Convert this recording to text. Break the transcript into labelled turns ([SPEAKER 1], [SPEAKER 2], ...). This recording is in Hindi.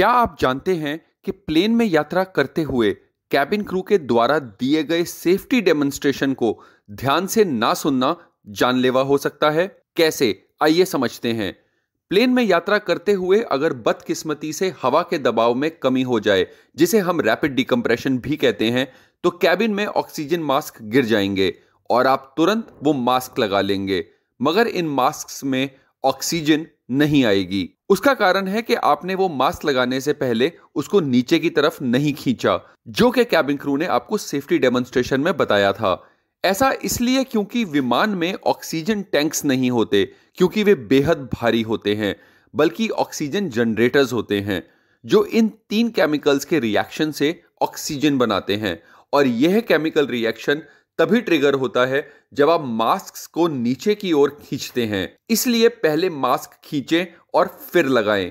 [SPEAKER 1] क्या आप जानते हैं कि प्लेन में यात्रा करते हुए कैबिन क्रू के द्वारा दिए गए सेफ्टी डेमोन्स्ट्रेशन को ध्यान से ना सुनना जानलेवा हो सकता है कैसे आइए समझते हैं प्लेन में यात्रा करते हुए अगर बदकिस्मती से हवा के दबाव में कमी हो जाए जिसे हम रैपिड डिकम्प्रेशन भी कहते हैं तो कैबिन में ऑक्सीजन मास्क गिर जाएंगे और आप तुरंत वो मास्क लगा लेंगे मगर इन मास्क में ऑक्सीजन नहीं आएगी उसका कारण है कि आपने वो मास्क लगाने से पहले उसको नीचे की तरफ नहीं खींचा जो कि कैबिन क्रू ने आपको सेफ्टी डेमोन्स्ट्रेशन में बताया था ऐसा इसलिए क्योंकि विमान में ऑक्सीजन टैंक्स नहीं होते क्योंकि वे बेहद भारी होते हैं बल्कि ऑक्सीजन जनरेटर्स होते हैं जो इन तीन केमिकल्स के रिएक्शन से ऑक्सीजन बनाते हैं और यह केमिकल रिएक्शन तभी ट्रिगर होता है जब आप मास्क को नीचे की ओर खींचते हैं इसलिए पहले मास्क खींचे और फिर लगाएं